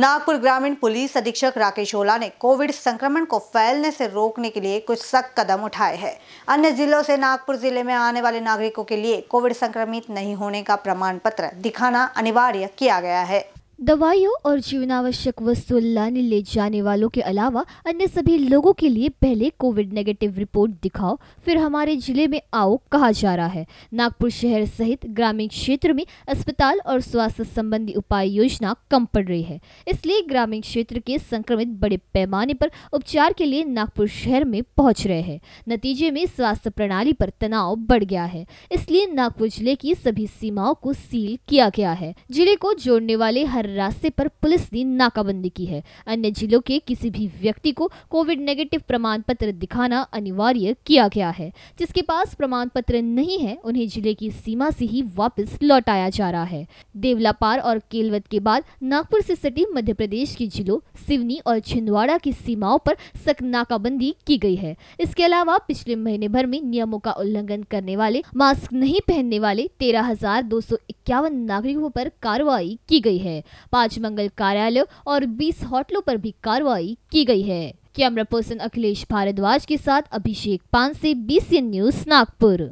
नागपुर ग्रामीण पुलिस अधीक्षक राकेश ओला ने कोविड संक्रमण को फैलने से रोकने के लिए कुछ सख्त कदम उठाए हैं अन्य जिलों से नागपुर जिले में आने वाले नागरिकों के लिए कोविड संक्रमित नहीं होने का प्रमाण पत्र दिखाना अनिवार्य किया गया है दवाइयों और जीवनावश्यक वस्तु लाने ले जाने वालों के अलावा अन्य सभी लोगों के लिए पहले कोविड नेगेटिव रिपोर्ट दिखाओ फिर हमारे जिले में आओ कहा जा रहा है नागपुर शहर सहित ग्रामीण क्षेत्र में अस्पताल और स्वास्थ्य संबंधी उपाय योजना कम पड़ रही है इसलिए ग्रामीण क्षेत्र के संक्रमित बड़े पैमाने पर उपचार के लिए नागपुर शहर में पहुँच रहे हैं नतीजे में स्वास्थ्य प्रणाली पर तनाव बढ़ गया है इसलिए नागपुर जिले की सभी सीमाओं को सील किया गया है जिले को जोड़ने वाले हर रास्ते पर पुलिस ने नाकाबंदी की है अन्य जिलों के किसी भी व्यक्ति को कोविड नेगेटिव प्रमाण पत्र दिखाना अनिवार्य किया गया है जिसके पास प्रमाण पत्र नहीं है उन्हें जिले की सीमा से ही वापस लौटाया जा रहा है देवलापार और केलवत के बाद नागपुर से सटी मध्य प्रदेश के जिलों सिवनी और छिंदवाड़ा की सीमाओं पर सख्त नाकाबंदी की गई है इसके अलावा पिछले महीने भर में नियमों का उल्लंघन करने वाले मास्क नहीं पहनने वाले तेरह नागरिकों पर कार्रवाई की गई है पांच मंगल कार्यालयों और बीस होटलों पर भी कार्रवाई की गई है कैमरा पर्सन अखिलेश भारद्वाज के साथ अभिषेक पान से बीसीएन न्यूज नागपुर